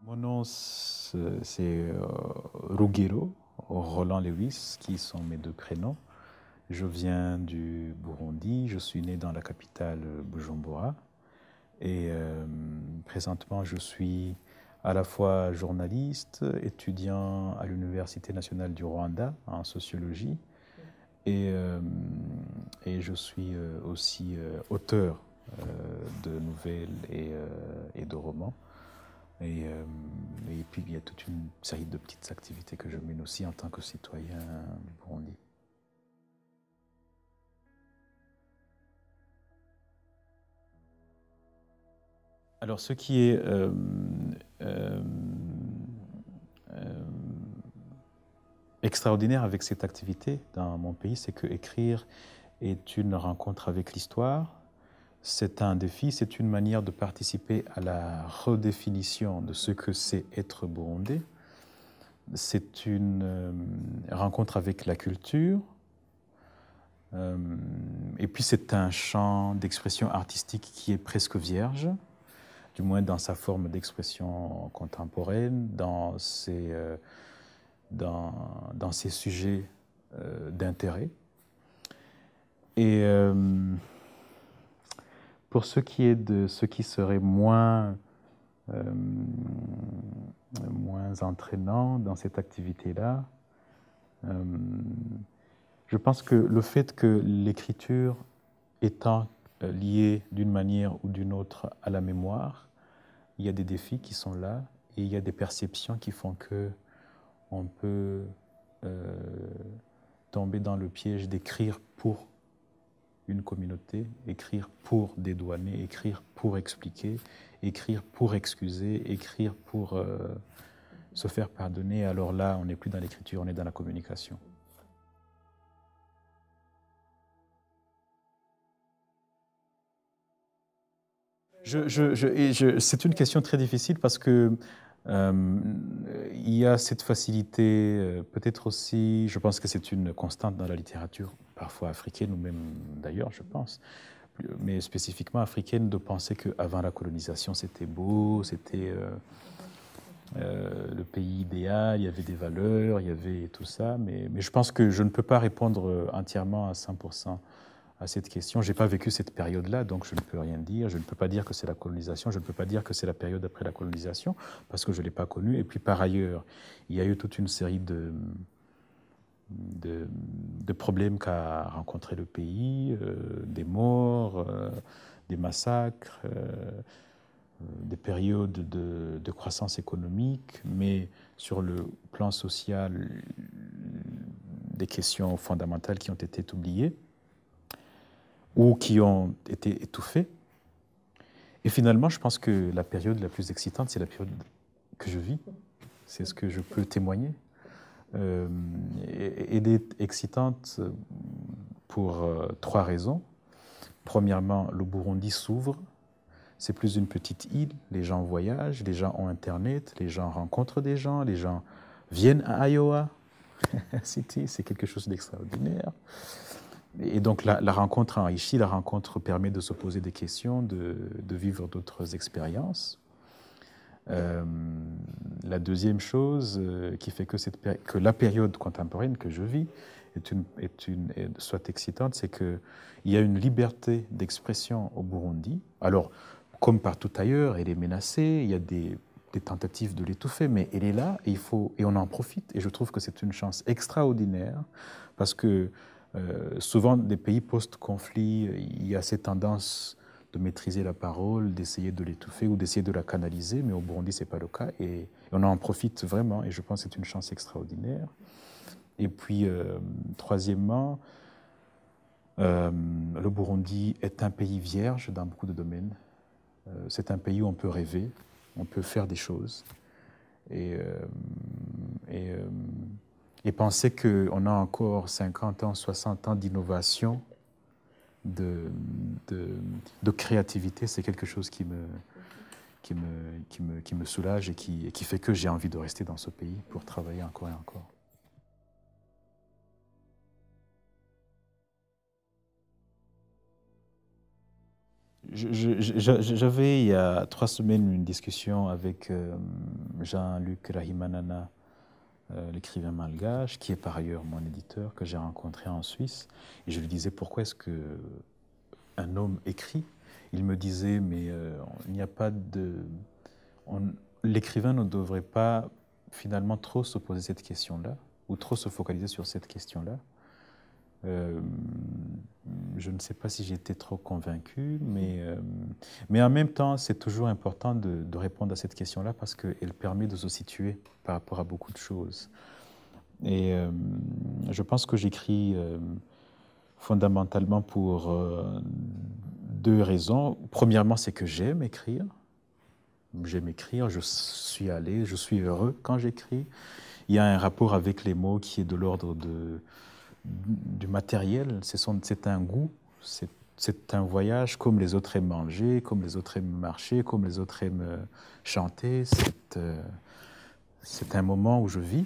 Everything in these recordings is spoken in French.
Mon nom, c'est euh, Ruggiero, Roland Lewis, qui sont mes deux prénoms. Je viens du Burundi, je suis né dans la capitale Bujumbura. Et euh, présentement, je suis à la fois journaliste, étudiant à l'Université nationale du Rwanda en sociologie, et, euh, je suis euh, aussi euh, auteur de nouvelles et, de romans. Et, et, puis il y a toute une série de petites activités que je mène aussi en tant que citoyen burundi. Alors, ce qui est euh, euh, euh, extraordinaire avec cette activité dans mon pays, c'est que écrire est une rencontre avec l'histoire, c'est un défi, c'est une manière de participer à la redéfinition de ce que c'est être burundais. C'est une rencontre avec la culture, et puis c'est un champ d'expression artistique qui est presque vierge du moins dans sa forme d'expression contemporaine, dans ses, euh, dans, sujets euh, d'intérêt. Et euh, pour ce qui est de ce qui serait moins, moins entraînant dans cette activité-là, je pense que le fait que l'écriture étant liée d'une manière ou d'une autre à la mémoire, il y a des défis qui sont là et il y a des perceptions qui font que on peut euh, tomber dans le piège d'écrire pour une communauté, écrire pour dédouaner, écrire pour expliquer, écrire pour excuser, écrire pour euh, se faire pardonner. Alors là, on n'est plus dans l'écriture, on est dans la communication. C'est une question très difficile parce que euh, il y a cette facilité, euh, peut-être aussi, je pense que c'est une constante dans la littérature, parfois africaine ou même d'ailleurs, je pense, mais spécifiquement africaine, de penser qu'avant la colonisation, c'était beau, c'était euh, le pays idéal, il y avait des valeurs, il y avait tout ça, mais, mais je pense que je ne peux pas répondre entièrement à 100% à cette question. Je n'ai pas vécu cette période-là, donc je ne peux rien dire. Je ne peux pas dire que c'est la colonisation, je ne peux pas dire que c'est la période après la colonisation, parce que je ne l'ai pas connue. Et puis par ailleurs, il y a eu toute une série de, de, problèmes qu'a rencontré le pays, euh, des morts, euh, des massacres, euh, des périodes de, de, croissance économique, mais sur le plan social, des questions fondamentales qui ont été oubliées ou qui ont été étouffés. Et finalement, je pense que la période la plus excitante, c'est la période que je vis. C'est ce que je peux témoigner. Euh, elle est excitante euh, pour euh, trois raisons. Premièrement, le Burundi s'ouvre. C'est plus une petite île. Les gens voyagent, les gens ont Internet, les gens rencontrent des gens, les gens viennent à Iowa City. C'est quelque chose d'extraordinaire. Et donc la, la, rencontre enrichit, la rencontre permet de se poser des questions, de, vivre d'autres expériences. Euh, la deuxième chose euh, qui fait que, cette, que la période contemporaine que je vis est une, est une, soit excitante, c'est qu'il y a une liberté d'expression au Burundi. Alors, comme partout ailleurs, elle est menacée, il y a des, des tentatives de l'étouffer, mais elle est là et, il faut, et on en profite. Et je trouve que c'est une chance extraordinaire parce que euh, souvent, des pays post-conflit, euh, il y a cette tendance de maîtriser la parole, d'essayer de l'étouffer ou d'essayer de la canaliser, mais au Burundi, ce n'est pas le cas. Et, on en profite vraiment, et je pense que c'est une chance extraordinaire. Et puis, euh, troisièmement, le Burundi est un pays vierge dans beaucoup de domaines. c'est un pays où on peut rêver, on peut faire des choses. et et penser qu'on a encore 50 ans, 60 ans d'innovation, de, créativité, c'est quelque chose qui me, soulage et qui, et qui fait que j'ai envie de rester dans ce pays pour travailler encore et encore. J'avais il y a trois semaines une discussion avec euh, Jean-Luc Rahimanana euh, l'écrivain malgache, qui est par ailleurs mon éditeur, que j'ai rencontré en Suisse. Et je lui disais, pourquoi est-ce que un homme écrit Il me disait, mais euh, il n'y a pas de... L'écrivain ne devrait pas finalement trop se poser cette question-là, ou trop se focaliser sur cette question-là. Euh, je ne sais pas si j'étais trop convaincu, mais, euh, mais en même temps, c'est toujours important de, répondre à cette question-là parce qu'elle permet de se situer par rapport à beaucoup de choses. Et euh, je pense que j'écris fondamentalement pour deux raisons. Premièrement, c'est que j'aime écrire. J'aime écrire, je suis allé, je suis heureux quand j'écris. Il y a un rapport avec les mots qui est de l'ordre de du matériel, c'est un goût, c'est un voyage comme les autres aiment manger, comme les autres aiment marcher, comme les autres aiment euh, chanter. Euh, c'est un moment où je vis.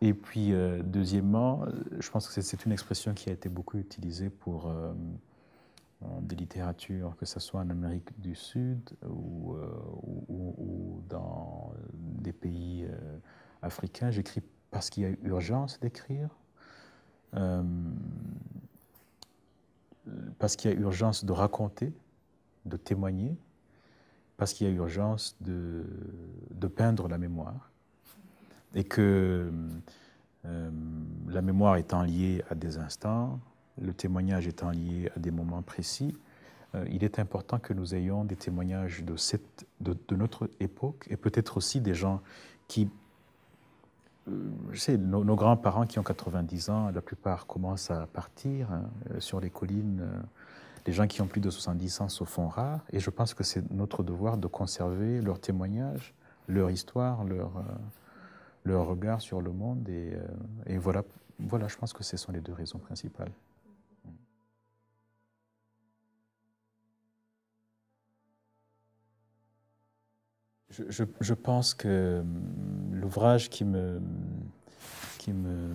Et puis, euh, deuxièmement, je pense que c'est une expression qui a été beaucoup utilisée pour des littératures, que ce soit en Amérique du Sud ou dans des pays africains. J'écris parce qu'il y a urgence d'écrire, euh, parce qu'il y a urgence de raconter, de témoigner, parce qu'il y a urgence de, de, peindre la mémoire, et que euh, la mémoire étant liée à des instants, le témoignage étant lié à des moments précis, euh, il est important que nous ayons des témoignages de, de, de notre époque, et peut-être aussi des gens qui euh, je sais, nos, grands-parents qui ont 90 ans, la plupart commencent à partir hein, euh, sur les collines. Euh, les gens qui ont plus de 70 ans se font rares, et je pense que c'est notre devoir de conserver leurs témoignages, leur histoire, leur, leur regard sur le monde. Et, et, voilà, voilà, je pense que ce sont les deux raisons principales. je pense que hum, l'ouvrage qui me qui me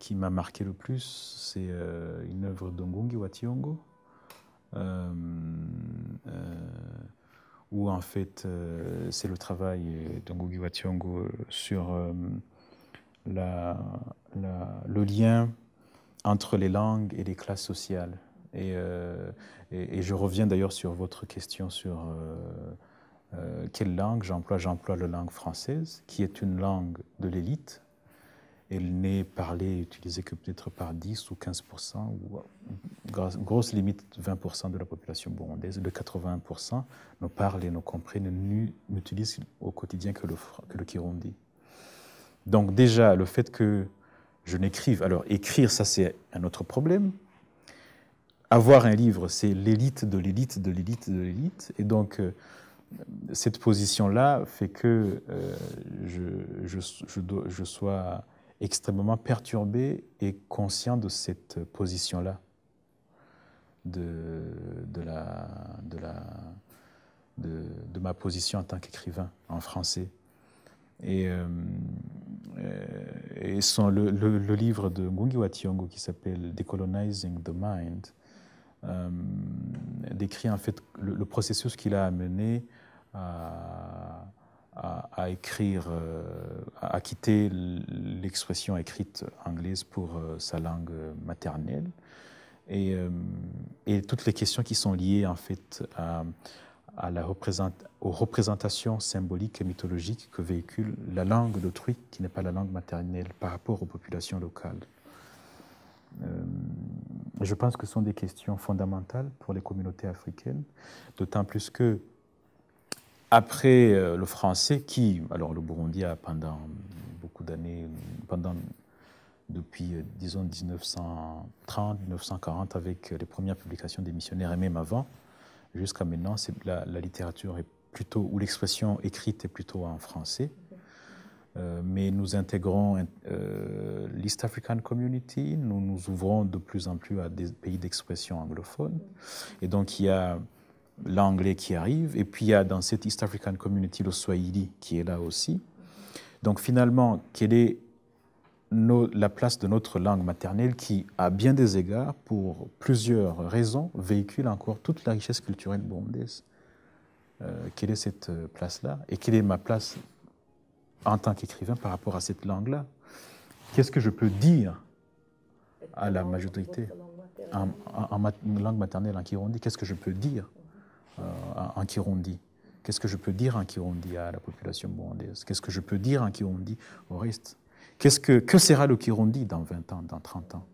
qui m'a marqué le plus, c'est euh, une œuvre d'Ongungi Wationgo, euh, euh, où en fait euh, c'est le travail d'Ongungi Wationgo sur la, le lien entre les langues et les classes sociales. Et, et, et je reviens d'ailleurs sur votre question sur euh, quelle langue j'emploie J'emploie la langue française, qui est une langue de l'élite. Elle n'est parlée utilisée que peut-être par 10 ou 15 ou euh, grosse limite 20 de la population burundaise. De 80 ne parle et nous comprennent, n'utilisent au quotidien que le, que le kirundi. Donc déjà, le fait que je n'écrive, alors écrire, ça c'est un autre problème. Avoir un livre, c'est l'élite de l'élite de l'élite de l'élite. Et donc, euh, cette position-là fait que euh, je, je, sois extrêmement perturbé et conscient de cette position-là, de, ma position en tant qu'écrivain en français. Et, euh, le, livre de Ngungi Thiongo qui s'appelle Decolonizing the Mind euh, décrit en fait le, le processus qu'il a amené à, écrire, euh, à quitter l'expression écrite anglaise pour euh, sa langue maternelle. Et, euh, et, toutes les questions qui sont liées en fait à, la aux représentations symboliques et mythologiques que véhicule la langue d'autrui qui n'est pas la langue maternelle par rapport aux populations locales. je pense que ce sont des questions fondamentales pour les communautés africaines, d'autant plus que après euh, le français qui, alors le Burundi a pendant beaucoup d'années, pendant depuis, euh, disons, 1930, 1940, avec euh, les premières publications des missionnaires et même avant, jusqu'à maintenant, la, la, littérature est plutôt, ou l'expression écrite est plutôt en français. mais nous intégrons l'East African Community, nous nous ouvrons de plus en plus à des pays d'expression anglophone. Et donc il y a l'anglais qui arrive, et puis il y a dans cette East African Community le Swahili qui est là aussi. Donc finalement, quelle est la place de notre langue maternelle qui, à bien des égards, pour plusieurs raisons, véhicule encore toute la richesse culturelle burundaise euh, Quelle est cette euh, place-là Et quelle est ma place en tant qu'écrivain par rapport à cette langue-là Qu'est-ce que je peux dire à la majorité en, langue maternelle en Kirundi Qu'est-ce que je peux dire en Kirundi Qu'est-ce que je peux dire en Kirundi à la population burundaise Qu'est-ce que je peux dire en Kirundi au reste Qu'est-ce que, que sera le Kirundi dans 20 ans, dans 30 ans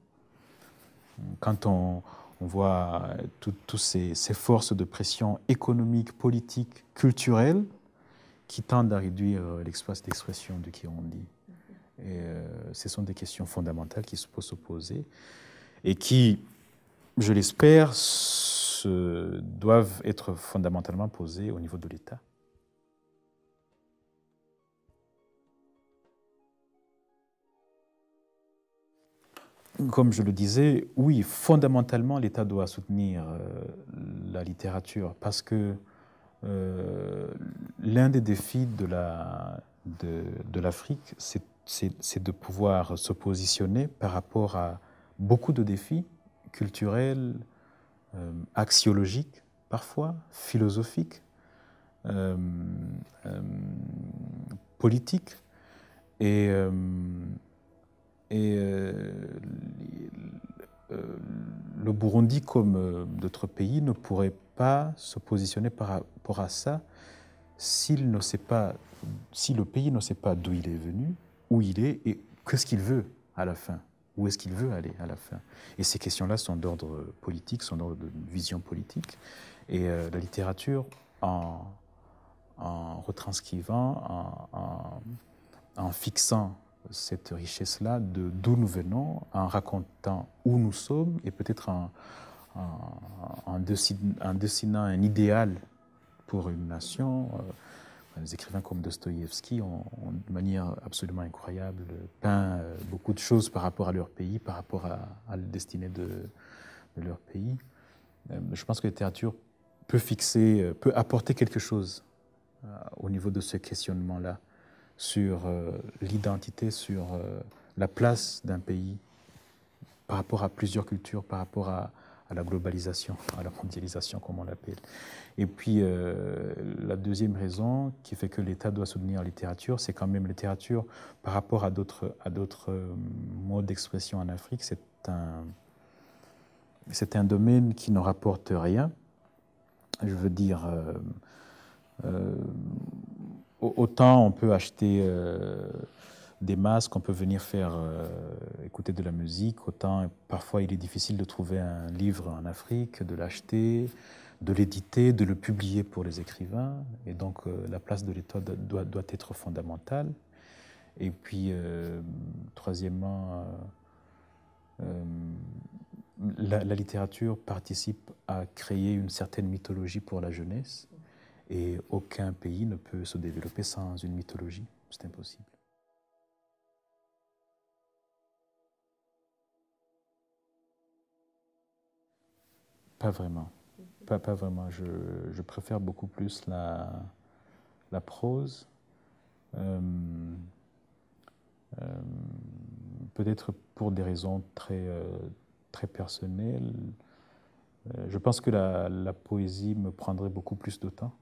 Quand on, voit euh, toutes ces, forces de pression économique, politique, culturelle qui tendent à réduire euh, l'espace d'expression du Kirundi. Et euh, ce sont des questions fondamentales qui se posent poser et qui, je l'espère, doivent être fondamentalement posées au niveau de l'État. Comme je le disais, oui, fondamentalement, l'État doit soutenir euh, la littérature parce que euh, l'un des défis de la, de l'Afrique, c'est de pouvoir se positionner par rapport à beaucoup de défis culturels, euh, axiologique, parfois philosophique, euh, euh, politique, Et, et le Burundi, comme d'autres pays, ne pourrait pas se positionner par rapport à ça s'il ne sait pas, si le pays ne sait pas d'où il est venu, où il est et qu'est-ce qu'il veut à la fin. Où est-ce qu'il veut aller à la fin Et ces questions-là sont d'ordre politique, sont d'ordre de vision politique. Et euh, la littérature, en, en retranscrivant, en, fixant cette richesse-là de d'où nous venons, en racontant où nous sommes et peut-être en, dessinant, un idéal pour une nation. Euh, les écrivains comme Dostoïevski ont, de manière absolument incroyable peint euh, beaucoup de choses par rapport à leur pays, par rapport à, la destinée de, leur pays. Euh, je pense que la littérature peut fixer, euh, peut apporter quelque chose au niveau de ce questionnement-là sur l'identité, sur la place d'un pays par rapport à plusieurs cultures, par rapport à, à la globalisation, à la mondialisation, comme on l'appelle. Et puis, euh, la deuxième raison qui fait que l'État doit soutenir la littérature, c'est quand même la littérature, par rapport à d'autres, euh, modes d'expression en Afrique, c'est un, un domaine qui ne rapporte rien. Je veux dire, euh, autant on peut acheter des masques, on peut venir faire euh, écouter de la musique. Autant parfois il est difficile de trouver un livre en Afrique, de l'acheter, de l'éditer, de le publier pour les écrivains. Et donc euh, la place de l'État doit, être fondamentale. Et puis, euh, troisièmement, la, littérature participe à créer une certaine mythologie pour la jeunesse. Et aucun pays ne peut se développer sans une mythologie. C'est impossible. Pas vraiment. Pas, vraiment. Je, préfère beaucoup plus la, la prose. Euh, euh, peut-être pour des raisons très, euh, très personnelles. Je pense que la, poésie me prendrait beaucoup plus de temps.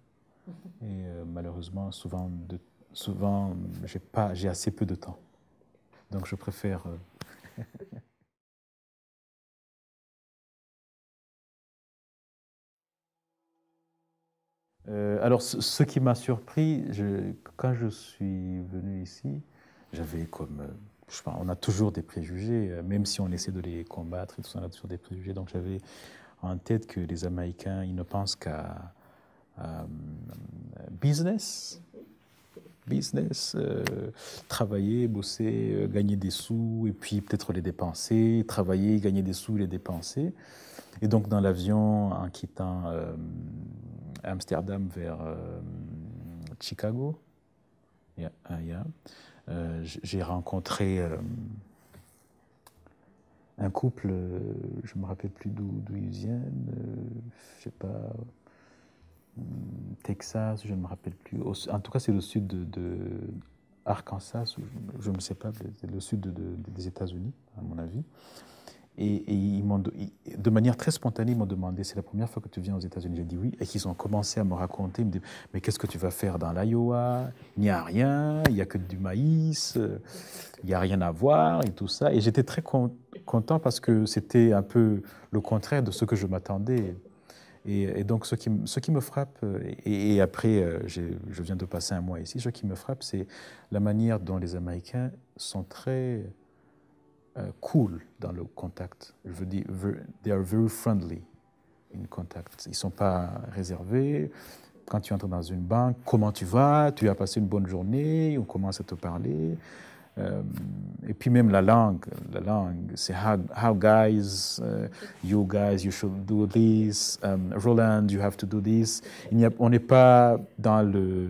Mhm. Et malheureusement, souvent, souvent j'ai assez peu de temps. Donc je préfère... Euh, alors, ce, qui m'a surpris, je, quand je suis venu ici, j'avais comme. Euh, je sais pas, on a toujours des préjugés, euh, même si on essaie de les combattre, et tout ça, on a toujours des préjugés. Donc, j'avais en tête que les Américains, ils ne pensent qu'à business. Business, travailler, bosser, gagner des sous, et puis peut-être les dépenser, travailler, gagner des sous, les dépenser. Et donc, dans l'avion, en quittant Amsterdam vers euh, Chicago. Yeah, ah, euh, j'ai rencontré euh, un couple, je ne me rappelle plus d'où ils viennent, je ne sais pas, Texas, je ne me rappelle plus. en tout cas, c'est le sud de, Arkansas, je ne sais pas, c'est le sud des États-Unis, à mon avis. Et, ils de manière très spontanée, ils m'ont demandé, c'est la première fois que tu viens aux États-Unis J'ai dit oui. Et qu'ils ont commencé à me raconter, ils me disent, mais qu'est-ce que tu vas faire dans l'Iowa Il n'y a rien, il n'y a que du maïs, il n'y a rien à voir et tout ça. Et j'étais très content parce que c'était un peu le contraire de ce que je m'attendais. Et, donc, ce qui, ce qui me frappe, et, après, euh, je viens de passer un mois ici, ce qui me frappe, c'est la manière dont les Américains sont très euh, cool dans le contact. Je veux dire, they are very friendly in contact. Ils ne sont pas réservés. Quand tu entres dans une banque, comment tu vas Tu as passé une bonne journée On commence à te parler. Euh, et puis même la langue, la langue, c'est how, guys, uh, you guys, you should do this, um, Roland, you have to do this. on n'est pas dans le,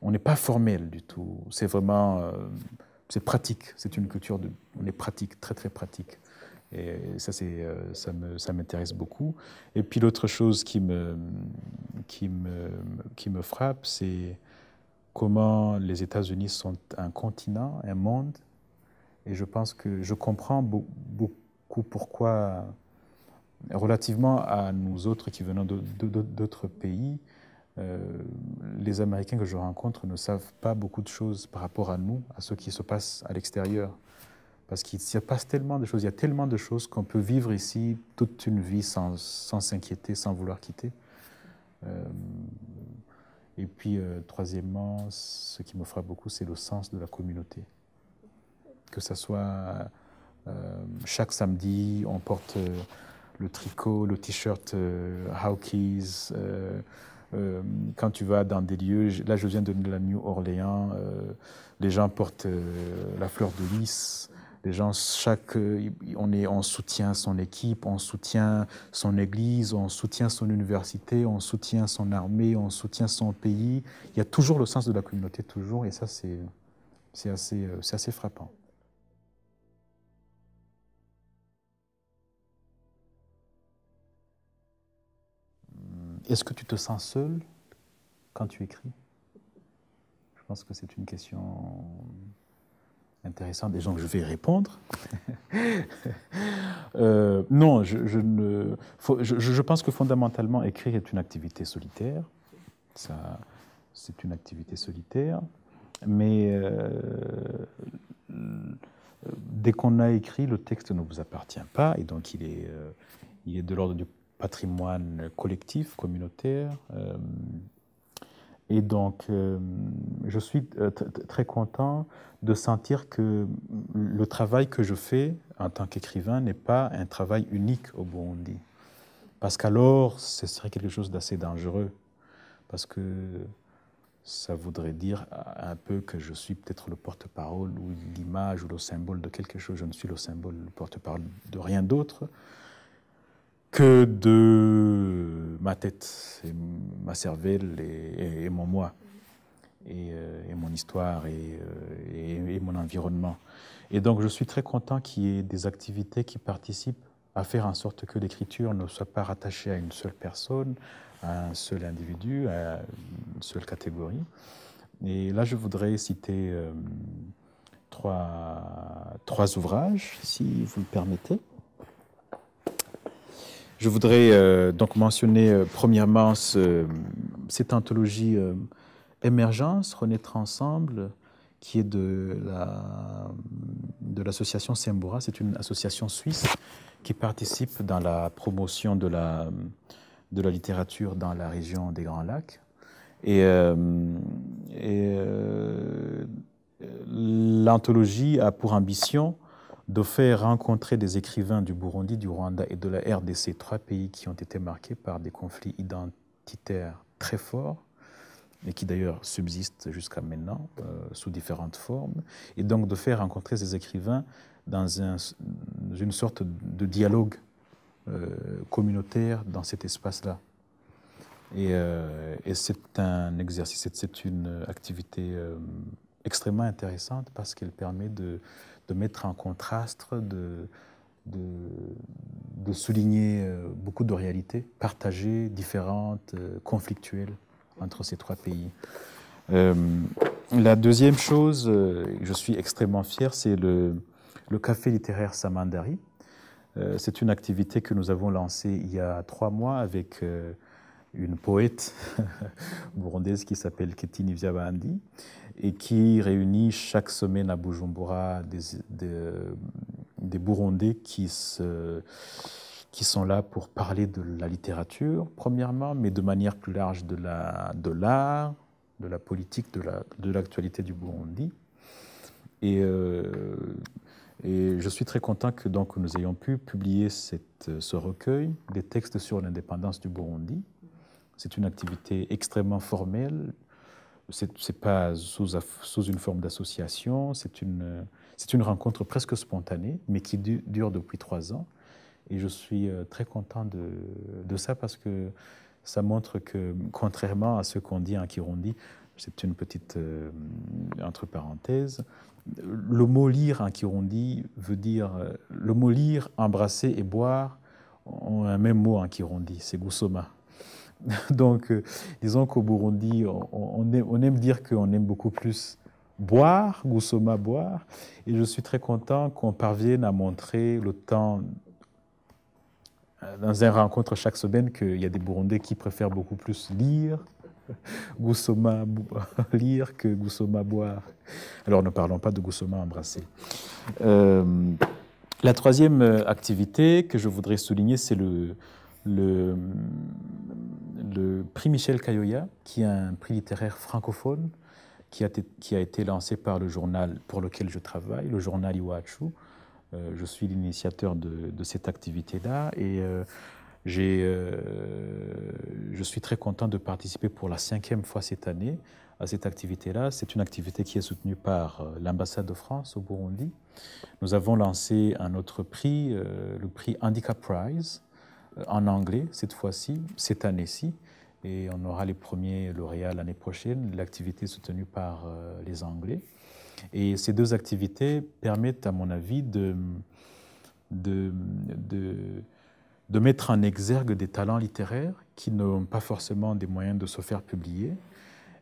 on n'est pas formel du tout. C'est vraiment euh, c'est pratique. C'est une culture de, on est pratique, très très pratique. Et ça, c'est, euh, ça, ça m'intéresse beaucoup. Et puis l'autre chose qui me, qui me, qui me frappe, c'est comment les États-Unis sont un continent, un monde. Et je pense que je comprends beaucoup pourquoi, relativement à nous autres qui venons d'autres pays, euh, les Américains que je rencontre ne savent pas beaucoup de choses par rapport à nous, à ce qui se passe à l'extérieur. Parce qu'il se tellement de choses, il y a tellement de choses qu'on peut vivre ici toute une vie sans s'inquiéter, sans, vouloir quitter. Euh, et puis, euh, troisièmement, ce qui me frappe beaucoup, c'est le sens de la communauté. Que ce soit chaque samedi, on porte le tricot, le t-shirt Hawkeys euh, quand tu vas dans des lieux, là je viens de la new Orleans, euh, les gens portent euh, la fleur de lys. Les gens, chaque, on, est, on soutient son équipe, on soutient son église, on soutient son université, on soutient son armée, on soutient son pays. Il y a toujours le sens de la communauté, toujours, et ça, c'est assez, assez frappant. Est-ce que tu te sens seul quand tu écris Je pense que c'est une question intéressante des gens je vais répondre. Euh, non, je, ne, je, pense que fondamentalement, écrire est une activité solitaire. Ça, c'est une activité solitaire. Mais euh, dès qu'on a écrit, le texte ne vous appartient pas et donc il est, euh, il est de l'ordre du patrimoine collectif, communautaire. Euh, et donc, euh, je suis euh, très content de sentir que le travail que je fais en tant qu'écrivain n'est pas un travail unique au Burundi. Parce qu'alors, ce serait quelque chose d'assez dangereux. Parce que ça voudrait dire un peu que je suis peut-être le porte-parole ou l'image ou le symbole de quelque chose. Je ne suis le symbole, le porte-parole de rien d'autre que de ma tête, ma cervelle et, mon moi, et, euh, mon histoire euh, et, mon environnement. Et donc je suis très content qu'il y ait des activités qui participent à faire en sorte que l'écriture ne soit pas rattachée à une seule personne, à un seul individu, à une seule catégorie. Et là, je voudrais citer euh, trois, trois ouvrages, si vous le permettez. Je voudrais euh, donc mentionner euh, premièrement cette anthologie euh, Émergence, Renaître Ensemble, qui est de l'association la, Sembora. C'est une association suisse qui participe dans la promotion de la, de littérature dans la région des Grands Lacs. et l'anthologie a pour ambition de faire rencontrer des écrivains du Burundi, du Rwanda et de la RDC, trois pays qui ont été marqués par des conflits identitaires très forts et qui d'ailleurs subsistent jusqu'à maintenant euh, sous différentes formes, et donc de faire rencontrer ces écrivains dans une sorte de dialogue euh, communautaire dans cet espace-là. Euh, et c'est un exercice, c'est une activité extrêmement intéressante parce qu'elle permet de, de mettre en contraste, de, de, souligner euh, beaucoup de réalités partagées, différentes, euh, conflictuelles entre ces trois pays. Euh, la deuxième chose, je suis extrêmement fier, c'est le, café littéraire Samandari. c'est une activité que nous avons lancée il y a trois mois avec une poète burundaise qui s'appelle Ketini Viabandi et qui réunit chaque semaine à Bujumbura des, des, des Burundais qui, qui sont là pour parler de la littérature, premièrement, mais de manière plus large de l'art, la, de, de, la politique, de l'actualité la, de du Burundi. Et, euh, et, je suis très content que donc, nous ayons pu publier cette, ce recueil des textes sur l'indépendance du Burundi, c'est une activité extrêmement formelle. C'est pas sous, sous, une forme d'association. C'est une, une rencontre presque spontanée, mais qui dure depuis trois ans. Et je suis euh, très content de, ça parce que ça montre que, contrairement à ce qu'on dit en Kirundi, c'est une petite euh, entre parenthèses, le mot lire en Kirundi veut dire, euh, le mot lire, embrasser et boire ont un même mot en Kirundi, c'est Gusoma. Donc, euh, disons qu'au Burundi, on, aime, dire qu'on aime beaucoup plus boire, Goussoma boire, et je suis très content qu'on parvienne à montrer le temps euh, dans une rencontre chaque semaine qu'il y a des Burundais qui préfèrent beaucoup plus lire, Goussoma lire que Goussoma boire. Alors ne parlons pas de Goussoma embrassé. Euh, la troisième activité que je voudrais souligner, c'est le, le prix Michel Cayoya, qui est un prix littéraire francophone, qui a, qui a, été lancé par le journal pour lequel je travaille, le journal Iwachu. Euh, je suis l'initiateur de, cette activité-là et euh, euh, je suis très content de participer pour la cinquième fois cette année à cette activité-là. C'est une activité qui est soutenue par l'ambassade de France au Burundi. Nous avons lancé un autre prix, le prix Handicap Prize, euh, en anglais cette fois-ci, cette année-ci. Et on aura les premiers lauréats l'année prochaine. L'activité soutenue par euh, les Anglais. Et ces deux activités permettent, à mon avis, de, de, de, mettre en exergue des talents littéraires qui n'ont pas forcément des moyens de se faire publier.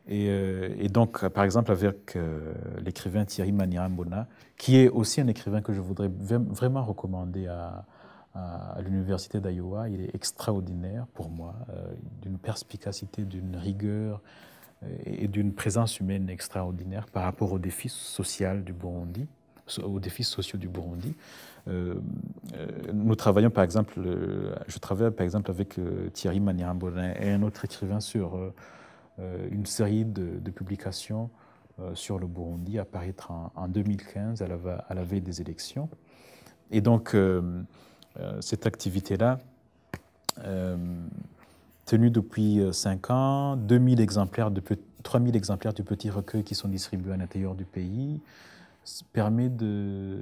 Et, euh, donc, par exemple, avec l'écrivain Thierry Maniambona, qui est aussi un écrivain que je voudrais vraiment recommander à, euh, à l'université d'Iowa, il est extraordinaire pour moi, euh, d'une perspicacité, d'une rigueur euh, et d'une présence humaine extraordinaire par rapport aux défis sociaux du Burundi aux défis sociaux du Burundi. nous travaillons par exemple, je travaille par exemple avec Thierry Manirambonin et un autre écrivain sur une série de, publications sur le Burundi à paraître en, 2015 à la, à la, veille des élections. Et donc, euh, cette activité-là, euh, tenue depuis 5 euh, ans, 2000 exemplaires de, 3000 exemplaires du petit recueil qui sont distribués à l'intérieur du pays, permet de,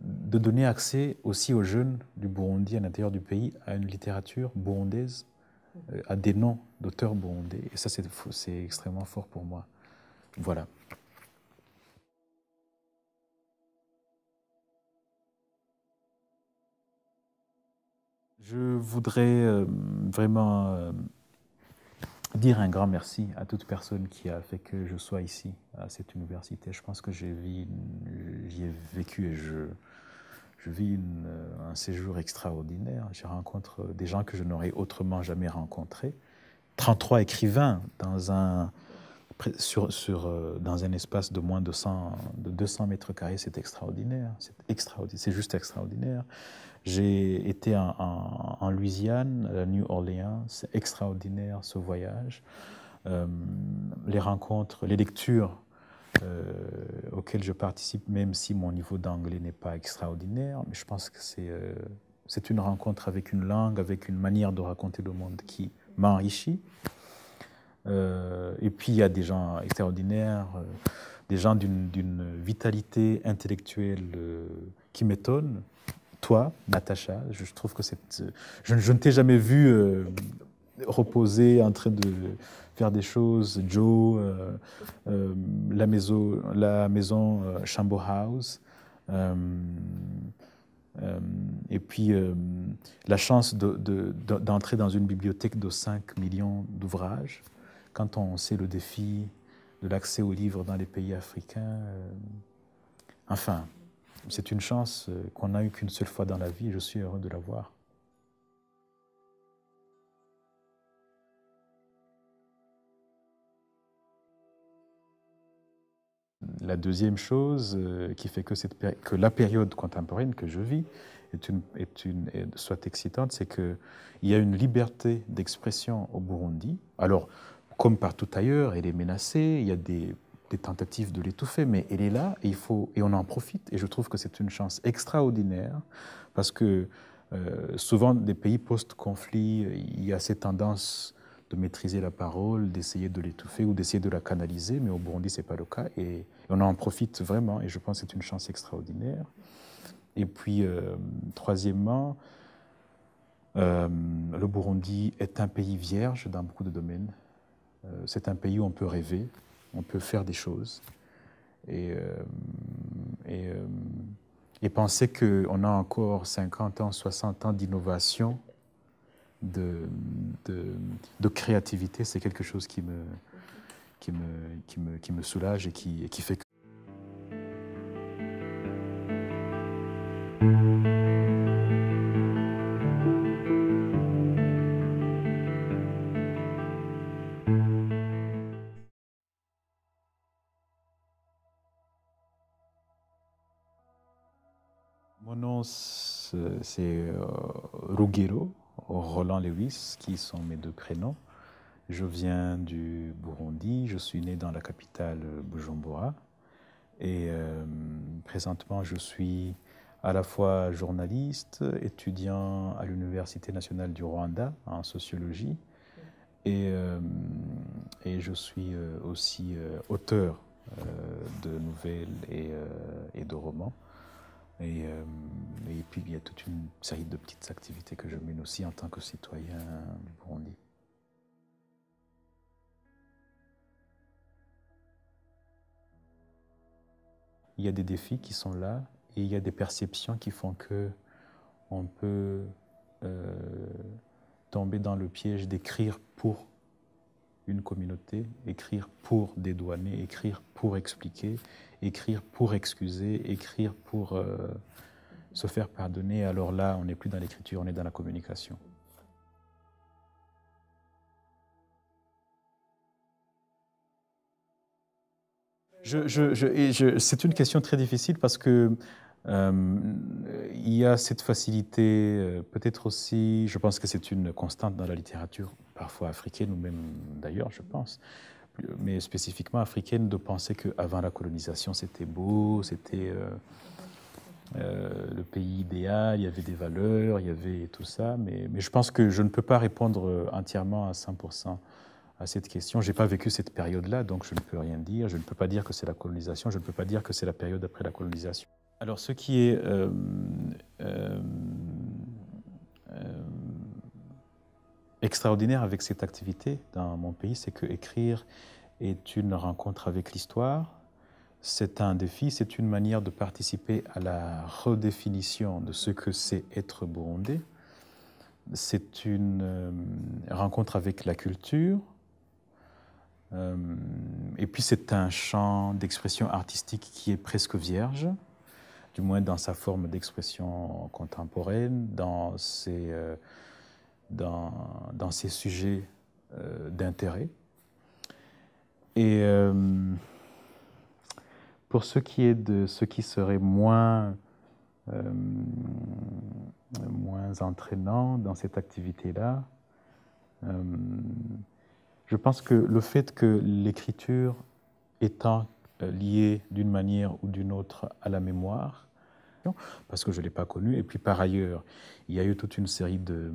de donner accès aussi aux jeunes du Burundi à l'intérieur du pays à une littérature burundaise, à des noms d'auteurs burundais. Et ça, c'est extrêmement fort pour moi. Voilà. Je voudrais euh, vraiment euh, dire un grand merci à toute personne qui a fait que je sois ici, à cette université. Je pense que j'ai j'y ai vécu et je, je vis euh, un séjour extraordinaire. Je rencontre des gens que je n'aurais autrement jamais rencontrés. 33 écrivains dans un sur, euh, dans un espace de moins de, 200 mètres carrés, c'est extraordinaire. C'est c'est juste extraordinaire. J'ai été en, Louisiane, à New Orleans. C'est extraordinaire ce voyage. Euh, les rencontres, les lectures euh, auxquelles je participe, même si mon niveau d'anglais n'est pas extraordinaire, mais je pense que c'est c'est une rencontre avec une langue, avec une manière de raconter le monde qui m'enrichit. Euh, et puis il y a des gens extraordinaires, euh, des gens d'une vitalité intellectuelle euh, qui m'étonne. Toi, Natacha, je trouve que Je, ne t'ai jamais vu reposer, en train de faire des choses. Joe, la maison, la House. et puis la chance d'entrer dans une bibliothèque de 5 millions d'ouvrages. Quand on sait le défi de l'accès aux livres dans les pays africains, euh, enfin, c'est une chance euh, qu'on n'a eu qu'une seule fois dans la vie et je suis heureux de l'avoir. La deuxième chose euh, qui fait que, la période contemporaine que je vis est est une, soit excitante, c'est qu'il y a une liberté d'expression au Burundi. Alors, comme partout ailleurs, elle est menacée, il y a des, tentatives de l'étouffer, mais elle est là et, il faut, et on en profite. Et je trouve que c'est une chance extraordinaire parce que euh, souvent, des pays post-conflit, il y a cette tendance de maîtriser la parole, d'essayer de l'étouffer ou d'essayer de la canaliser, mais au Burundi, ce n'est pas le cas. Et on en profite vraiment, et je pense que c'est une chance extraordinaire. Et puis, euh, troisièmement, euh, le Burundi est un pays vierge dans beaucoup de domaines. Euh, c'est un pays où on peut rêver, on peut faire des choses. Et, euh, euh, penser qu'on a encore 50 ans, 60 ans d'innovation, de, créativité, c'est quelque chose qui me, soulage et qui fait que... Mon nom, euh, c'est euh, Ruggiero, Roland Lewis, qui sont mes deux prénoms. Je viens du Burundi, je suis né dans la capitale Bujumbura. Et euh, présentement, je suis à la fois journaliste, étudiant à l'Université nationale du Rwanda en sociologie, et, et je suis aussi auteur de nouvelles et de romans. Euh, et, puis il y a toute une série de petites activités que je mène aussi en tant que citoyen du Burundi. Il y a des défis qui sont là et il y a des perceptions qui font que on peut euh, tomber dans le piège d'écrire pour une communauté, écrire pour dédouaner, écrire pour expliquer, écrire pour excuser, écrire pour euh, se faire pardonner. Alors là, on n'est plus dans l'écriture, on est dans la communication. c'est une question très difficile parce que euh, il y a cette facilité, euh, peut-être aussi, je pense que c'est une constante dans la littérature parfois africaine, ou même d'ailleurs, je pense, mais spécifiquement africaine, de penser qu'avant la colonisation, c'était beau, c'était euh, euh, le pays idéal, il y avait des valeurs, il y avait tout ça. Mais, je pense que je ne peux pas répondre euh, entièrement à 100% à cette question. Je n'ai pas vécu cette période-là, donc je ne peux rien dire. Je ne peux pas dire que c'est la colonisation, je ne peux pas dire que c'est la période après la colonisation. Alors, ce qui est extraordinaire avec cette activité dans mon pays, c'est que écrire est une rencontre avec l'histoire, c'est un défi, c'est une manière de participer à la redéfinition de ce que c'est être burundais. C'est une euh, rencontre avec la culture. Euh, et puis c'est un champ d'expression artistique qui est presque vierge, du moins dans sa forme d'expression contemporaine, dans ses euh, dans, ces sujets euh, d'intérêt. Et euh, pour ce qui est de ce qui serait moins, euh, moins entraînant dans cette activité-là, je pense que le fait que l'écriture étant liée d'une manière ou d'une autre à la mémoire, parce que je ne l'ai pas connue, et puis par ailleurs, il y a eu toute une série de,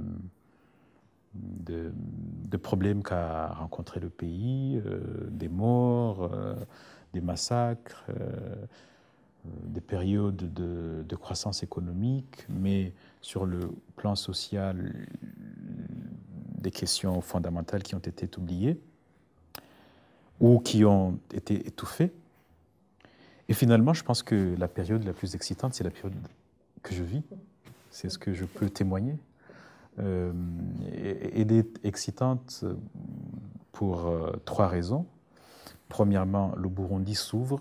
de, problèmes qu'a rencontré le pays, euh, des morts, euh, des massacres, euh, des périodes de, croissance économique, mais sur le plan social, des questions fondamentales qui ont été oubliées ou qui ont été étouffées. Et finalement, je pense que la période la plus excitante, c'est la période que je vis. C'est ce que je peux témoigner elle euh, est excitante pour euh, trois raisons. Premièrement, le Burundi s'ouvre.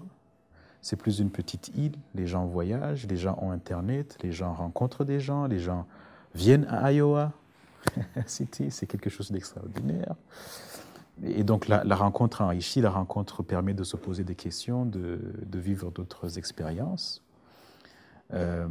C'est plus une petite île. Les gens voyagent, les gens ont Internet, les gens rencontrent des gens, les gens viennent à Iowa City. C'est quelque chose d'extraordinaire. Et donc la, la, rencontre enrichit, la rencontre permet de se poser des questions, de, vivre d'autres expériences. Euh,